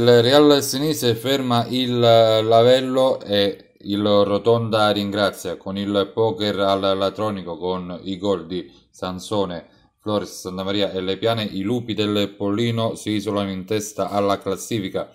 Il Real Senise ferma il lavello e il Rotonda ringrazia con il poker al latronico con i gol di Sansone, Flores, Santa Maria e Le Piane. I lupi del Pollino si isolano in testa alla classifica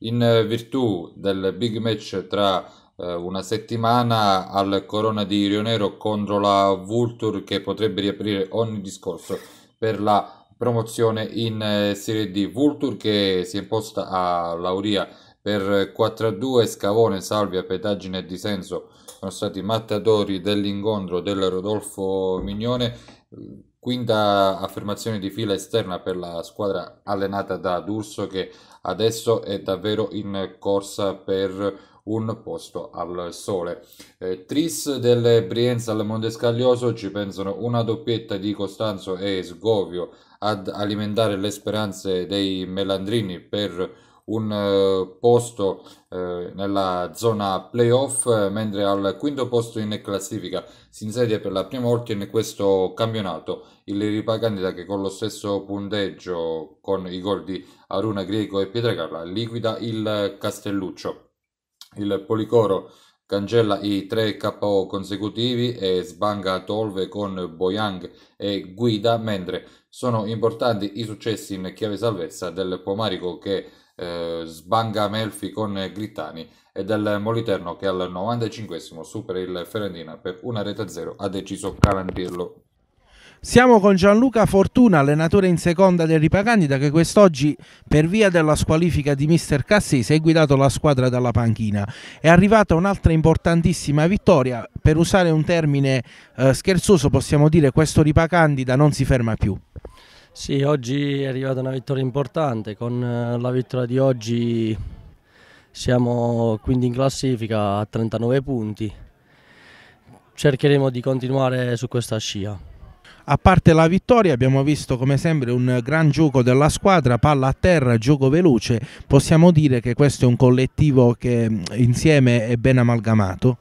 in virtù del big match tra eh, una settimana al Corona di Rionero contro la Vulture che potrebbe riaprire ogni discorso per la promozione in eh, Serie D. Vultur che si è imposta a Lauria per 4-2, Scavone, Salvia, Petagine e Disenso sono stati mattatori dell'incontro del Rodolfo Mignone. Quinta affermazione di fila esterna per la squadra allenata da D'Urso che adesso è davvero in corsa per un posto al sole. Eh, tris del Brienza al Mondescaglioso ci pensano una doppietta di Costanzo e Sgovio ad alimentare le speranze dei melandrini per un eh, posto eh, nella zona playoff, mentre al quinto posto in classifica si insedia per la prima volta in questo campionato il ripagandita che con lo stesso punteggio, con i gol di Aruna Greco e Pietra Carla liquida il Castelluccio. Il Policoro Cancella i 3 KO consecutivi e sbanga Tolve con Boyang e Guida, mentre sono importanti i successi in chiave salvezza del Pomarico che eh, sbanga Melfi con Grittani e del Moliterno che al 95 supera il Ferentina per una rete a zero ha deciso garantirlo. Siamo con Gianluca Fortuna, allenatore in seconda del Ripacandida che quest'oggi per via della squalifica di mister Cassese ha guidato la squadra dalla panchina. È arrivata un'altra importantissima vittoria, per usare un termine eh, scherzoso possiamo dire questo Ripacandida non si ferma più. Sì, oggi è arrivata una vittoria importante, con eh, la vittoria di oggi siamo quindi in classifica a 39 punti. Cercheremo di continuare su questa scia. A parte la vittoria abbiamo visto come sempre un gran gioco della squadra, palla a terra, gioco veloce, possiamo dire che questo è un collettivo che mm, insieme è ben amalgamato?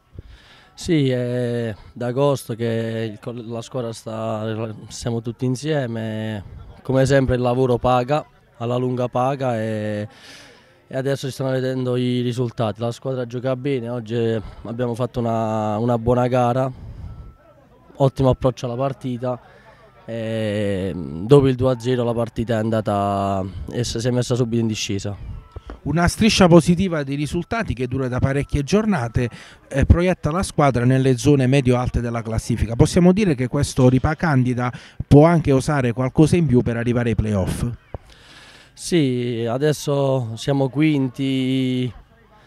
Sì, è d'agosto che la squadra sta, siamo tutti insieme, come sempre il lavoro paga, alla lunga paga e, e adesso si stanno vedendo i risultati, la squadra gioca bene, oggi abbiamo fatto una, una buona gara, ottimo approccio alla partita e ehm, dopo il 2-0 la partita è andata e si è messa subito in discesa. Una striscia positiva di risultati che dura da parecchie giornate eh, proietta la squadra nelle zone medio-alte della classifica. Possiamo dire che questo Ripa Candida può anche osare qualcosa in più per arrivare ai playoff? Sì, adesso siamo quinti,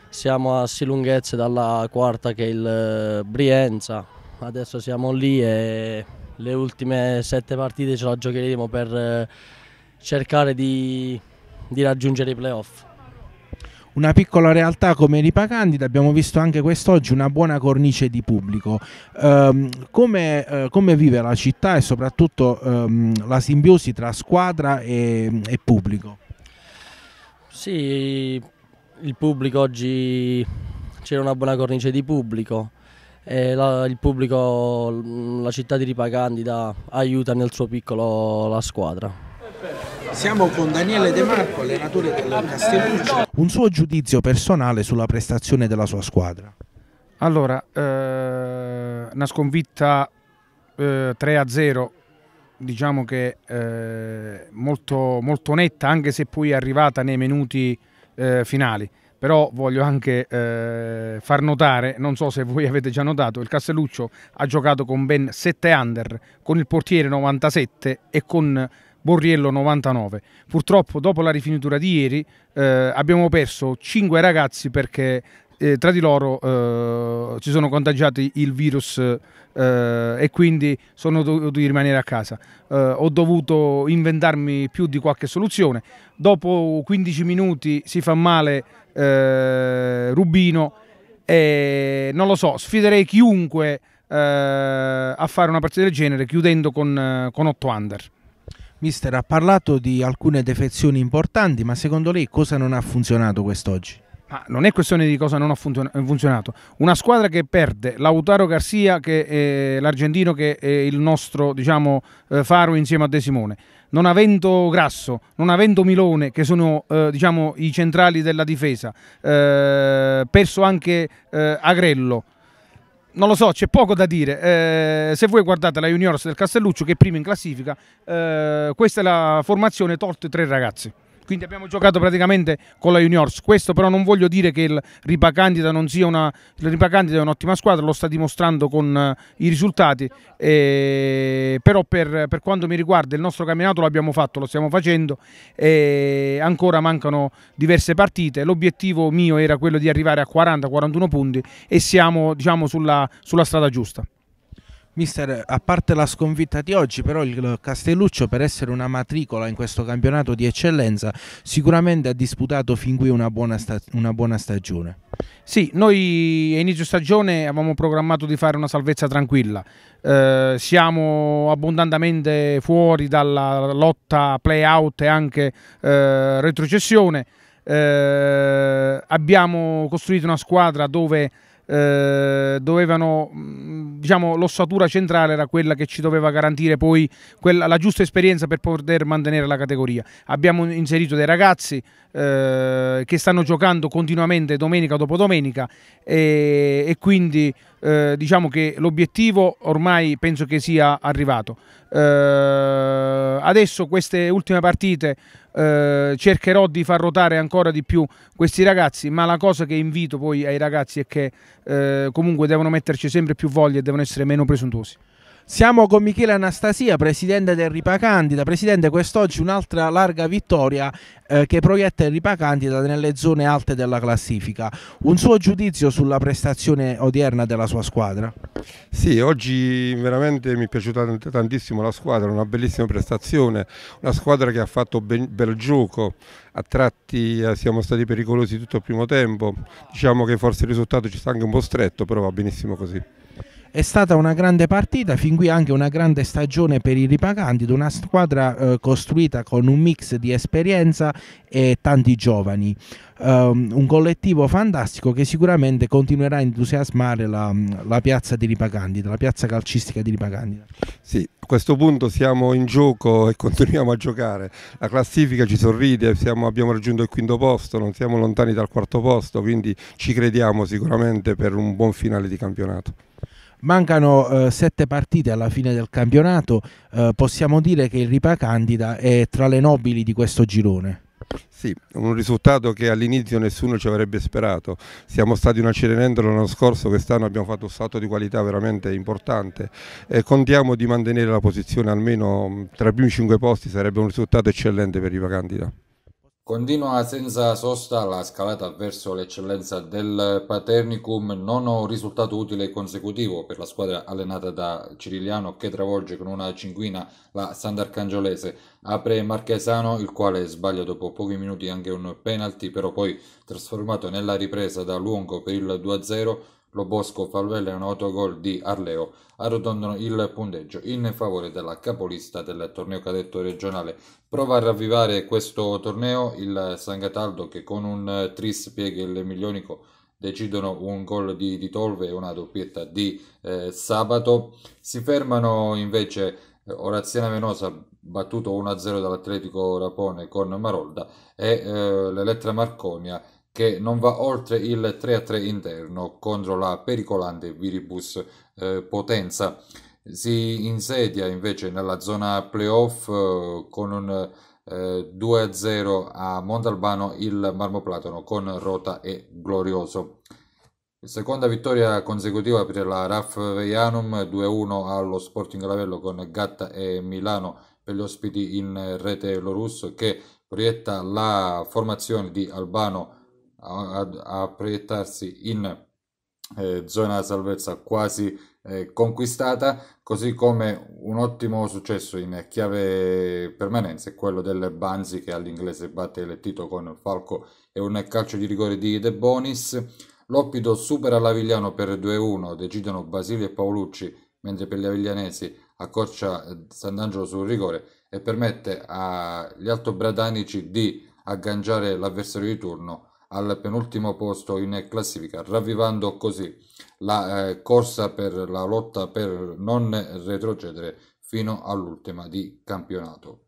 siamo a 6 lunghezze dalla quarta che è il eh, Brienza, adesso siamo lì e le ultime sette partite ce la giocheremo per eh, cercare di, di raggiungere i playoff. Una piccola realtà come Ripa Candida, abbiamo visto anche quest'oggi una buona cornice di pubblico. Um, come, uh, come, vive la città e soprattutto um, la simbiosi tra squadra e, e pubblico? Sì, il pubblico oggi c'era una buona cornice di pubblico, la, il pubblico, la città di Ripacandida aiuta nel suo piccolo la squadra. Siamo con Daniele De Marco, allenatore del Castelluccio. Un suo giudizio personale sulla prestazione della sua squadra. Allora, eh, una sconfitta eh, 3-0, diciamo che eh, molto, molto, netta, anche se poi è arrivata nei minuti eh, finali però voglio anche eh, far notare, non so se voi avete già notato, il Castelluccio ha giocato con ben 7 under, con il portiere 97 e con Borriello 99. Purtroppo dopo la rifinitura di ieri eh, abbiamo perso 5 ragazzi perché eh, tra di loro eh, ci sono contagiati il virus eh, e quindi sono dovuti rimanere a casa. Eh, ho dovuto inventarmi più di qualche soluzione. Dopo 15 minuti si fa male eh, Rubino. E non lo so, sfiderei chiunque eh, a fare una partita del genere chiudendo con, eh, con 8 under. Mister, ha parlato di alcune defezioni importanti, ma secondo lei cosa non ha funzionato quest'oggi? Ma non è questione di cosa non ha funzionato. Una squadra che perde Lautaro Garcia, che è eh, l'argentino che è il nostro diciamo, eh, faro insieme a De Simone non avendo Grasso, non avendo Milone, che sono eh, diciamo, i centrali della difesa, eh, perso anche eh, Agrello. Non lo so, c'è poco da dire. Eh, se voi guardate la Juniors del Castelluccio, che è prima in classifica, eh, questa è la formazione tolto i tre ragazzi. Quindi abbiamo giocato praticamente con la Juniors. Questo però non voglio dire che il Ripacandida non sia una. Il Ripacandida è un'ottima squadra, lo sta dimostrando con eh, i risultati. Eh, però per, per, quanto mi riguarda il nostro camminato l'abbiamo fatto, lo stiamo facendo. Eh, ancora mancano diverse partite. L'obiettivo mio era quello di arrivare a 40-41 punti e siamo diciamo, sulla, sulla strada giusta. Mister, a parte la sconfitta di oggi, però il Castelluccio per essere una matricola in questo campionato di eccellenza sicuramente ha disputato fin qui una buona, una buona stagione. Sì, noi a inizio stagione avevamo programmato di fare una salvezza tranquilla, eh, siamo abbondantemente fuori dalla lotta play-out e anche eh, retrocessione, eh, abbiamo costruito una squadra dove eh, dovevano, mm, diciamo, l'ossatura centrale era quella che ci doveva garantire poi quella, la giusta esperienza per poter mantenere la categoria. Abbiamo inserito dei ragazzi eh, che stanno giocando continuamente domenica dopo domenica e, e quindi eh, diciamo che l'obiettivo ormai penso che sia arrivato. Uh, adesso queste ultime partite uh, cercherò di far rotare ancora di più questi ragazzi, ma la cosa che invito poi ai ragazzi è che uh, comunque devono metterci sempre più voglia e devono essere meno presuntuosi. Siamo con Michele Anastasia, presidente del Ripa Candida. Presidente, quest'oggi un'altra larga vittoria eh, che proietta il Ripa Candida nelle zone alte della classifica. Un suo giudizio sulla prestazione odierna della sua squadra? Sì, oggi veramente mi è piaciuta tantissimo la squadra, una bellissima prestazione, una squadra che ha fatto ben, bel gioco, a tratti eh, siamo stati pericolosi tutto il primo tempo, diciamo che forse il risultato ci sta anche un po' stretto, però va benissimo così. È stata una grande partita, fin qui anche una grande stagione per i ripaganti, una squadra eh, costruita con un mix di esperienza e tanti giovani. Um, un collettivo fantastico che sicuramente continuerà a entusiasmare la, la piazza di Ripagandida, la piazza calcistica di Ripagandida. Sì, a questo punto siamo in gioco e continuiamo a giocare. La classifica ci sorride, siamo, abbiamo raggiunto il quinto posto, non siamo lontani dal quarto posto, quindi ci crediamo sicuramente per un buon finale di campionato. Mancano eh, sette partite alla fine del campionato, eh, possiamo dire che il Ripa Candida è tra le nobili di questo girone. Sì, un risultato che all'inizio nessuno ci avrebbe sperato. Siamo stati una Cerenendola l'anno scorso, quest'anno abbiamo fatto un salto di qualità veramente importante e contiamo di mantenere la posizione almeno mm, tra i primi cinque posti, sarebbe un risultato eccellente per Ripa Candida. Continua senza sosta la scalata verso l'eccellenza del Paternicum, nono risultato utile consecutivo per la squadra allenata da Cirigliano che travolge con una cinquina la Sant'Arcangiolese. Apre Marchesano il quale sbaglia dopo pochi minuti anche un penalty però poi trasformato nella ripresa da lungo per il 2-0 Bosco Falvella e un autogol di Arleo arrotondano il punteggio in favore della capolista del torneo cadetto regionale. Prova a ravvivare questo torneo il San Cataldo che con un eh, tris piega il milionico decidono un gol di, di Tolve e una doppietta di eh, Sabato. Si fermano invece eh, Oraziana Venosa battuto 1-0 dall'Atletico Rapone con Marolda e eh, l'Elettra Marconia che non va oltre il 3-3 interno contro la pericolante Viribus eh, Potenza. Si insedia invece nella zona playoff eh, con un eh, 2-0 a Montalbano il Marmoplatono con Rota e Glorioso. Seconda vittoria consecutiva per la RAF Veianum 2-1 allo Sporting Lavello con Gatta e Milano per gli ospiti in rete Lorusso che proietta la formazione di Albano a, a, proiettarsi in eh, zona salvezza quasi eh, conquistata, così come un ottimo successo in chiave permanenza è quello del Banzi che all'inglese batte il Tito con il Falco e un calcio di rigore di De Bonis. L'Oppido supera l'Avigliano per 2-1, decidono Basilio e Paolucci, mentre per gli aviglianesi accorcia eh, Sant'Angelo sul rigore e permette agli altobradanici di agganciare l'avversario di turno al penultimo posto in classifica, ravvivando così la eh, corsa per la lotta per non retrocedere fino all'ultima di campionato.